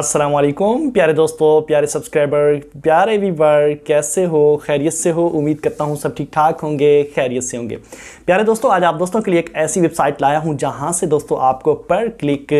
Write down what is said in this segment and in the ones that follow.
वालेकुम प्यारे दोस्तों प्यारे सब्सक्राइबर प्यारे वीवर कैसे हो खैरियत से हो उम्मीद करता हूँ सब ठीक ठाक होंगे खैरियत से होंगे प्यारे दोस्तों आज आप दोस्तों के लिए एक ऐसी वेबसाइट लाया हूँ जहाँ से दोस्तों आपको पर क्लिक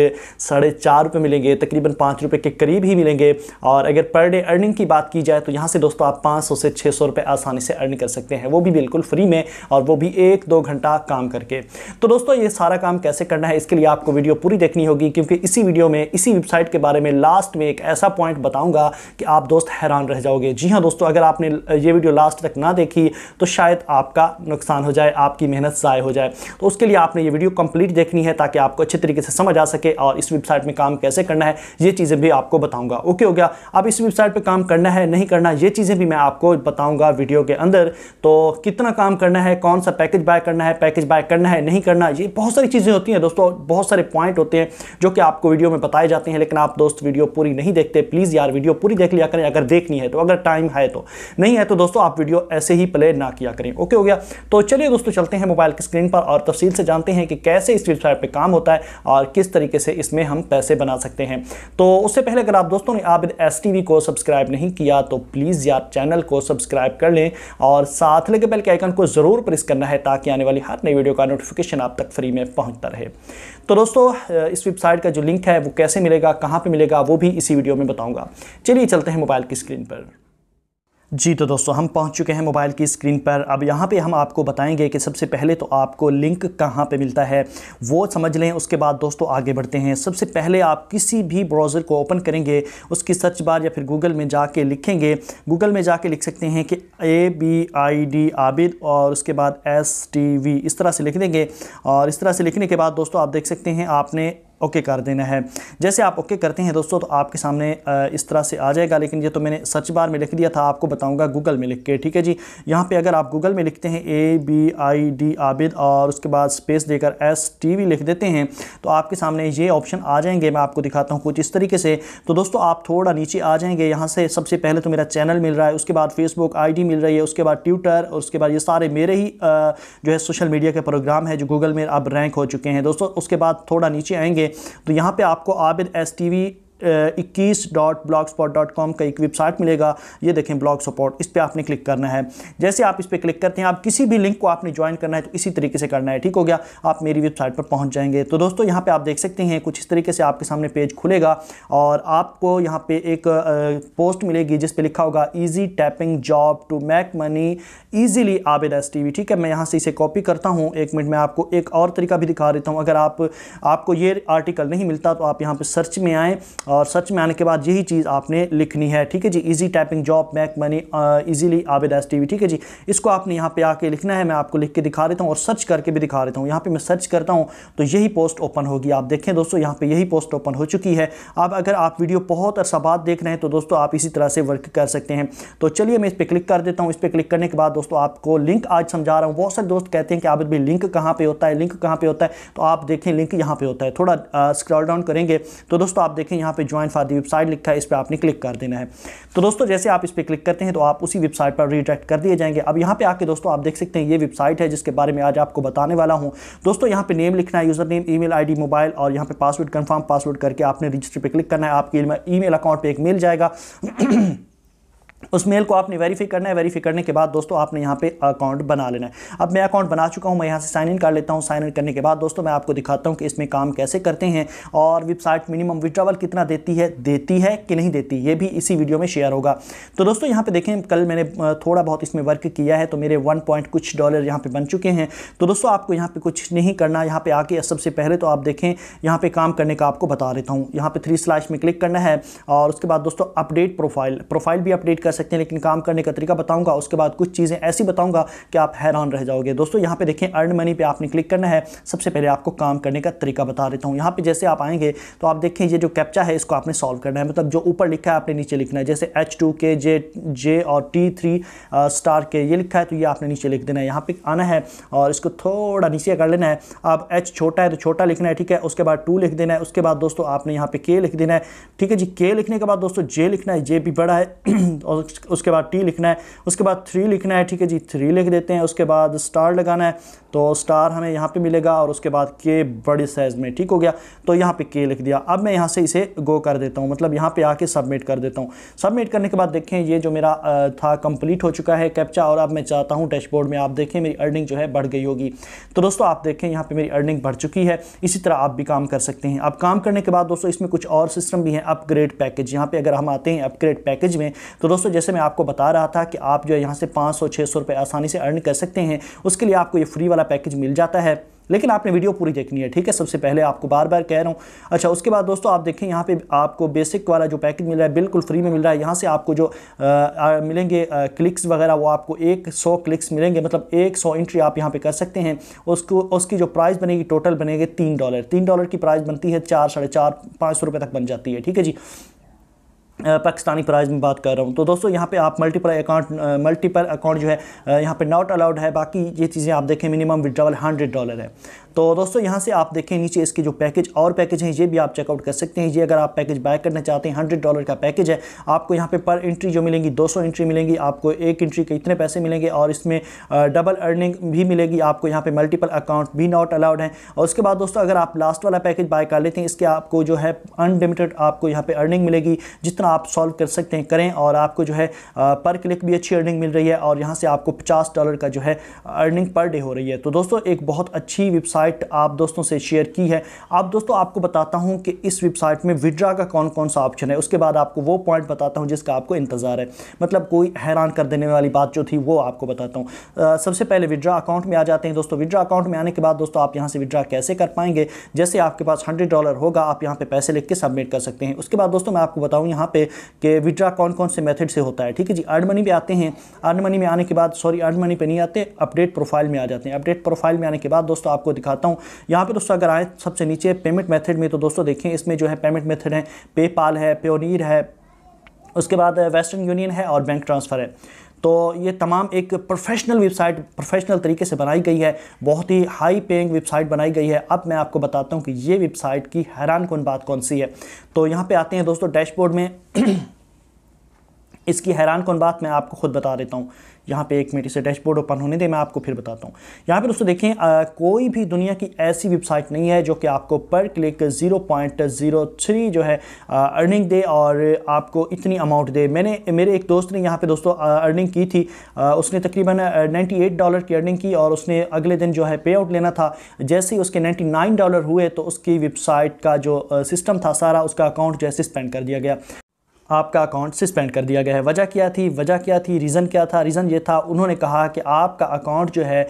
साढ़े चार रुपये मिलेंगे तकरीबन पाँच रुपये के करीब ही मिलेंगे और अगर पर डे अर्निंग की बात की जाए तो यहाँ से दोस्तों आप पाँच सौ से छः सौ रुपये आसानी से अर्न कर सकते हैं वो भी बिल्कुल फ्री में और वो भी एक दो घंटा काम करके तो दोस्तों ये सारा काम कैसे करना है इसके लिए आपको वीडियो पूरी देखनी होगी क्योंकि इसी वीडियो में इसी वेबसाइट के बारे में लास्ट में एक ऐसा पॉइंट बताऊंगा कि आप दोस्त हैरान रह जाओगे जी हाँ दोस्तों अगर आपने ये वीडियो लास्ट तक ना देखी तो शायद आपका नुकसान हो जाए आपकी मेहनत ज़ाय हो जाए तो उसके लिए आपने ये वीडियो कंप्लीट देखनी है ताकि आपको अच्छे तरीके से समझ आ सके और इस वेबसाइट में काम कैसे करना है ये चीज़ें भी आपको बताऊँगा ओके हो गया अब इस वेबसाइट पर काम करना है नहीं करना ये चीज़ें भी मैं आपको बताऊँगा वीडियो के अंदर तो कितना काम करना है कौन सा पैकेज बाय करना है पैकेज बाय करना है नहीं करना ये बहुत सारी चीज़ें होती हैं दोस्तों बहुत सारे पॉइंट होते हैं जो कि आपको वीडियो में बताए जाते हैं लेकिन आप दोस्त वीडियो वीडियो पूरी नहीं देखते प्लीज़ यार वीडियो पूरी देख लिया करें अगर देखनी है तो अगर टाइम है तो नहीं है तो दोस्तों आप वीडियो ऐसे ही प्ले ना किया करें ओके हो गया तो चलिए दोस्तों चलते हैं मोबाइल की स्क्रीन पर और तफसील से जानते हैं कि कैसे इस वेबसाइट पर काम होता है और किस तरीके से इसमें हम पैसे बना सकते हैं तो उससे पहले अगर आप दोस्तों ने आबिद एस को सब्सक्राइब नहीं किया तो प्लीज़ यार चैनल को सब्सक्राइब कर लें और साथ लगे बेल के आइकन को ज़रूर प्रेस करना है ताकि आने वाली हर नई वीडियो का नोटिफिकेशन आप तक फ्री में पहुंचता रहे तो दोस्तों इस वेबसाइट का जो लिंक है वो कैसे मिलेगा कहाँ पे मिलेगा मिलेगा वो भी इसी वीडियो में बताऊंगा चलिए चलते हैं मोबाइल की स्क्रीन पर जी तो दोस्तों हम पहुंच चुके हैं मोबाइल की स्क्रीन पर अब यहाँ पे हम आपको बताएंगे कि सबसे पहले तो आपको लिंक कहाँ पे मिलता है वो समझ लें उसके बाद दोस्तों आगे बढ़ते हैं सबसे पहले आप किसी भी ब्राउज़र को ओपन करेंगे उसकी सर्च बार या फिर गूगल में जाके लिखेंगे गूगल में जाके लिख सकते हैं कि A B I D Abid और उसके बाद एस टी वी इस तरह से लिख देंगे और इस तरह से लिखने के बाद दोस्तों आप देख सकते हैं आपने ओके कर देना है जैसे आप ओके करते हैं दोस्तों तो आपके सामने इस तरह से आ जाएगा लेकिन ये तो मैंने सर्च बार में लिख दिया था आपको बताऊंगा गूगल में लिख के ठीक है जी यहाँ पे अगर आप गूगल में लिखते हैं A B I D Abid और उसके बाद स्पेस देकर एस टी वी लिख देते हैं तो आपके सामने ये ऑप्शन आ जाएंगे मैं आपको दिखाता हूँ कुछ इस तरीके से तो दोस्तों आप थोड़ा नीचे आ जाएंगे यहाँ से सबसे पहले तो मेरा चैनल मिल रहा है उसके बाद फेसबुक आई मिल रही है उसके बाद ट्विटर और उसके बाद ये सारे मेरे ही जो है सोशल मीडिया के प्रोग्राम है जो गूगल में अब रैंक हो चुके हैं दोस्तों उसके बाद थोड़ा नीचे आएंगे तो यहाँ पर आपको आबिद एस टी वी इक्कीस dot blog spot dot com का एक वेबसाइट मिलेगा ये देखें ब्लॉग सपोर्ट इस पर आपने क्लिक करना है जैसे आप इस पर क्लिक करते हैं आप किसी भी लिंक को आपने ज्वाइन करना है तो इसी तरीके से करना है ठीक हो गया आप मेरी वेबसाइट पर पहुंच जाएंगे तो दोस्तों यहाँ पर आप देख सकते हैं कुछ इस तरीके से आपके सामने पेज खुलेगा और आपको यहाँ पर एक पोस्ट मिलेगी जिस पर लिखा होगा easy typing job to make money easily Abid S T V ठीक है मैं यहाँ से इसे कॉपी करता हूँ एक मिनट में आपको एक और तरीका भी दिखा देता हूँ अगर आप आपको ये आर्टिकल नहीं मिलता तो आप यहाँ पर सर्च में आएँ और सर्च में आने के बाद यही चीज़ आपने लिखनी है ठीक है जी easy typing job make money easily Abid S T ठीक है जी इसको आपने यहाँ पर आके लिखना है मैं आपको लिख के दिखा देता हूँ और सर्च करके भी दिखा देता हूँ यहाँ पर मैं सर्च करता हूँ तो यही पोस्ट ओपन होगी आप देखें दोस्तों यहाँ पर यही पोस्ट ओपन हो चुकी है अब अगर आप वीडियो बहुत अरसा बात देख रहे हैं तो दोस्तों आप इसी तरह से वर्क कर सकते हैं तो चलिए मैं इस पर क्लिक कर देता हूँ इस पर क्लिक करने के बाद दोस्तों आपको लिंक आज समझा रहा हूँ बहुत सारे दोस्त कहते हैं कि आबिद भाई लिंक कहाँ पर होता है लिंक कहाँ पर होता है तो आप देखें लिंक यहाँ पर होता है थोड़ा स्क्रॉल uh, डाउन करेंगे तो दोस्तों आप देखें यहाँ पे ज्वाइन फॉर दी वेबसाइट लिखा है इस पर आपने क्लिक कर देना है तो दोस्तों जैसे आप इस पर क्लिक करते हैं तो आप उसी वेबसाइट पर रिडायरेक्ट कर दिए जाएंगे अब यहाँ पे आके दोस्तों आप देख सकते हैं ये वेबसाइट है जिसके बारे में आज आपको बताने वाला हूँ दोस्तों यहाँ पे नेम लिखना है user name email mobile और यहाँ पे पासवर्ड कंफर्म पासवर्ड करके आपने रजिस्टर पर क्लिक करना है आपके मेल अकाउंट पर एक मेल जाएगा उस मेल को आपने वेरीफाई करना है वेरीफाई करने के बाद दोस्तों आपने यहाँ पे अकाउंट बना लेना है अब मैं अकाउंट बना चुका हूँ मैं यहाँ से साइन इन कर लेता हूँ साइन इन करने के बाद दोस्तों मैं आपको दिखाता हूँ कि इसमें काम कैसे करते हैं और वेबसाइट मिनिमम विड्रावल कितना देती है देती है कि नहीं देती ये भी इसी वीडियो में शेयर होगा तो दोस्तों यहाँ पर देखें कल मैंने थोड़ा बहुत इसमें वर्क किया है तो मेरे वन पॉइंट कुछ डॉलर यहाँ पर बन चुके हैं तो दोस्तों आपको यहाँ पर कुछ नहीं करना यहाँ पर आके सबसे पहले तो आप देखें यहाँ पर काम करने का आपको बता देता हूँ यहाँ पर थ्री स्लैश में क्लिक करना है और उसके बाद दोस्तों अपडेट प्रोफाइल प्रोफाइल भी अपडेट कर सकते हैं लेकिन काम करने का तरीका बताऊंगा उसके बाद कुछ चीज़ें ऐसी बताऊंगा कि आप हैरान रह जाओगे दोस्तों यहाँ पर देखें अर्न मनी पर आपने क्लिक करना है सबसे पहले आपको काम करने का तरीका बता देता हूँ यहाँ पर जैसे आप आएंगे तो आप देखें ये जो कैप्चा है इसको आपने सॉल्व करना है मतलब जो ऊपर लिखा है आपने नीचे लिखना है जैसे एच टू के जे जे और टी थ्री स्टार के ये लिखा है तो ये आपने नीचे लिख देना है यहाँ पर आना है और इसको थोड़ा नीचे कर लेना है आप एच छोटा है तो छोटा लिखना है ठीक है उसके बाद टू लिख देना है उसके बाद दोस्तों आपने यहाँ पर के लिख देना है ठीक है जी के लिखने के बाद दोस्तों जे लिखना है जे भी बड़ा है और उसके बाद टी लिखना है उसके बाद थ्री लिखना है ठीक है जी थ्री लिख देते हैं उसके बाद स्टार लगाना है तो स्टार हमें यहाँ पे मिलेगा और उसके बाद के बड़े साइज़ में ठीक हो गया तो यहाँ पे के लिख दिया अब मैं यहाँ से इसे गो कर देता हूँ मतलब यहाँ पे आके सबमिट कर देता हूँ सबमिट करने के बाद देखें ये जो मेरा था कंप्लीट हो चुका है कैप्चा और अब मैं चाहता हूँ डैशबोर्ड में आप देखें मेरी अर्निंग जो है बढ़ गई होगी तो दोस्तों आप देखें यहाँ पर मेरी अर्निंग बढ़ चुकी है इसी तरह आप भी काम कर सकते हैं अब काम करने के बाद दोस्तों इसमें कुछ और सिस्टम भी हैं अपग्रेड पैकेज यहाँ पर अगर हम आते हैं अपग्रेड पैकेज में तो दोस्तों दोस्तों जैसे मैं आपको बता रहा था कि आप जो है यहाँ से पाँच सौ छः सौ रुपये आसानी से अर्न कर सकते हैं उसके लिए आपको ये फ्री वाला पैकेज मिल जाता है लेकिन आपने वीडियो पूरी देखनी है ठीक है सबसे पहले आपको बार बार कह रहा हूँ अच्छा उसके बाद दोस्तों आप देखें यहाँ पे आपको बेसिक वाला जो पैकेज मिल रहा है बिल्कुल फ्री में मिल रहा है यहाँ से आपको जो आ, आ, मिलेंगे आ, क्लिक्स वगैरह वो आपको एक सौ क्लिक्स मिलेंगे मतलब एक सौ एंट्री आप यहाँ पर कर सकते हैं उसको उसकी जो प्राइस बनेगी टोटल बनेगी तीन डॉलर तीन डॉलर की प्राइस बनती है चार साढ़े चार सौ तक बन जाती है ठीक है जी पाकिस्तानी प्राइज में बात कर रहा हूँ तो दोस्तों यहाँ पे आप मल्टीपल अकाउंट मल्टीपल अकाउंट जो है यहाँ पे नॉट अलाउड है बाकी ये चीज़ें आप देखें मिनिमम विड्रावल हंड्रेड डॉलर है तो दोस्तों यहाँ से आप देखें नीचे इसके जो पैकेज और पैकेज हैं ये भी आप चेकआउट कर सकते हैं ये अगर आप पैकेज बाय करना चाहते हैं हंड्रेड डॉलर का पैकेज है आपको यहाँ पर पर एंट्री जो मिलेंगी दो सौ एंट्री मिलेंगी आपको एक एंट्री के इतने पैसे मिलेंगे और इसमें डबल अर्निंग भी मिलेगी आपको यहाँ पर मल्टीपल अकाउंट भी नॉट अलाउड है और उसके बाद दोस्तों अगर आप लास्ट वाला पैकेज बाय कर लेते हैं इसके आपको जो है अनलिमिटेड आपको यहाँ पर अर्निंग मिलेगी जितना आप सॉल्व कर सकते हैं करें और आपको जो है पर क्लिक भी अच्छी अर्निंग मिल रही है और यहाँ से आपको पचास डॉलर का जो है अर्निंग पर डे हो रही है तो दोस्तों एक बहुत अच्छी वेबसाइट आप दोस्तों से शेयर की है अब दोस्तों आपको बताता हूँ कि इस वेबसाइट में विड्रा का कौन कौन सा ऑप्शन है उसके बाद आपको वो पॉइंट बताता हूँ जिसका आपको इंतज़ार है मतलब कोई हैरान कर देने वाली बात जो थी वो आपको बताता हूँ सबसे पहले विड्रा अकाउंट में आ जाते हैं दोस्तों विड्रा अकाउंट में आने के बाद दोस्तों आप यहाँ से विड्रा कैसे कर पाएंगे जैसे आपके पास हंड्रेड डॉलर होगा आप यहाँ पर पैसे लिख के सबमिट कर सकते हैं उसके बाद दोस्तों मैं आपको बताऊँ यहाँ पर पे कि विड्रा कौन कौन से मेथड से होता है ठीक है जी अर्न मनी पे आते हैं अर्न मनी में आने के बाद सॉरी अर्न मनी पे नहीं आते अपडेट प्रोफाइल में आ जाते हैं अपडेट प्रोफाइल में आने के बाद दोस्तों आपको दिखाता हूँ यहाँ पर दोस्तों अगर आए सबसे नीचे पेमेंट मैथड में तो दोस्तों देखें इसमें जो है पेमेंट मैथड है पेपाल है प्योनीर है उसके बाद वेस्टर्न यूनियन है और बैंक ट्रांसफ़र है तो ये तमाम एक प्रोफेशनल वेबसाइट प्रोफेशनल तरीके से बनाई गई है बहुत ही हाई पेइंग वेबसाइट बनाई गई है अब मैं आपको बताता हूँ कि ये वेबसाइट की हैरान कन बात कौन सी है तो यहाँ पर आते हैं दोस्तों डैशबोर्ड में इसकी हैरान कौन बात मैं आपको खुद बता देता हूँ यहाँ पे एक मिनट इसे डैशबोर्ड ओपन होने दें मैं आपको फिर बताता हूँ यहाँ पे दोस्तों देखें आ, कोई भी दुनिया की ऐसी वेबसाइट नहीं है जो कि आपको पर क्लिक 0.03 जो है आ, अर्निंग दे और आपको इतनी अमाउंट दे मैंने मेरे एक दोस्त ने यहाँ पे दोस्तों आ, अर्निंग की थी आ, उसने तकरीबन नाइन्टी डॉलर की अर्निंग की और उसने अगले दिन जो है पे आउट लेना था जैसे ही उसके नाइन्टी डॉलर हुए तो उसकी वेबसाइट का जो सिस्टम था सारा उसका अकाउंट जैसे स्पेंड कर दिया गया आपका अकाउंट सस्पेंड कर दिया गया है वजह क्या थी वजह क्या थी रीज़न क्या था रीज़न ये था उन्होंने कहा कि आपका अकाउंट जो है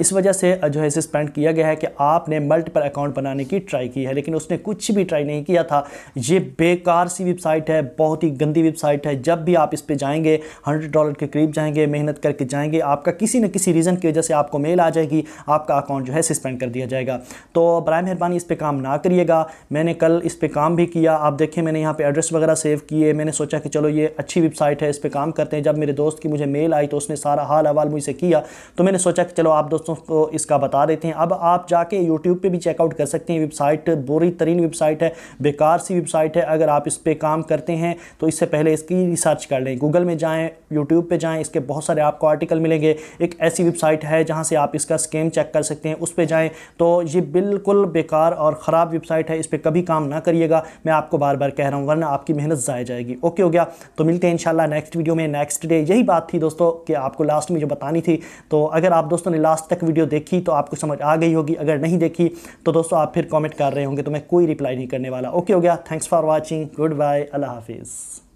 इस वजह से जो है सस्पेंड किया गया है कि आपने मल्टीपल अकाउंट बनाने की ट्राई की है लेकिन उसने कुछ भी ट्राई नहीं किया था ये बेकार सी वेबसाइट है बहुत ही गंदी वेबसाइट है जब भी आप इस पर जाएंगे हंड्रेड डॉलर के करीब जाएंगे मेहनत करके जाएंगे आपका किसी न किसी रीज़न की वजह से आपको मेल आ जाएगी आपका अकाउंट जो है सस्पेंड कर दिया जाएगा तो बर मेहरबानी इस पर काम ना करिएगा मैंने कल इस पर काम भी किया आप देखें मैंने यहाँ पर एड्रेस वगैरह सेव किए मैंने सोचा कि चलो ये अच्छी वेबसाइट है इस पर काम करते हैं जब मेरे दोस्त की मुझे मेल आई तो उसने सारा हाल हवाल मुझसे किया तो मैंने सोचा कि चलो आप दोस्तों को इसका बता देते हैं अब आप जाके यूट्यूब पर भी चेकआउट कर सकते हैं वेबसाइट बुरी तरीन वेबसाइट है बेकार सी वेबसाइट है अगर आप इस पर काम करते हैं तो इससे पहले इसकी रिसर्च कर लें गूगल में जाएँ यूट्यूब पर जाएँ इसके बहुत सारे आपको आर्टिकल मिलेंगे एक ऐसी वेबसाइट है जहाँ से आप इसका स्कैम चेक कर सकते हैं उस पर जाएँ तो ये बिल्कुल बेकार और ख़राब वेबसाइट है इस पर कभी काम ना करिएगा मैं आपको बार बार कह रहा हूँ वरना आपकी मेहनत ज़ाया जाएगी जाएगी ओके हो गया तो मिलते हैं इंशाल्लाह नेक्स्ट वीडियो में नेक्स्ट डे यही बात थी दोस्तों कि आपको लास्ट में जो बतानी थी तो अगर आप दोस्तों ने लास्ट तक वीडियो देखी तो आपको समझ आ गई होगी अगर नहीं देखी तो दोस्तों आप फिर कॉमेंट कर रहे होंगे तो मैं कोई रिप्लाई नहीं करने वाला ओके हो गया thanks for watching good bye अल्लाह हाफिज़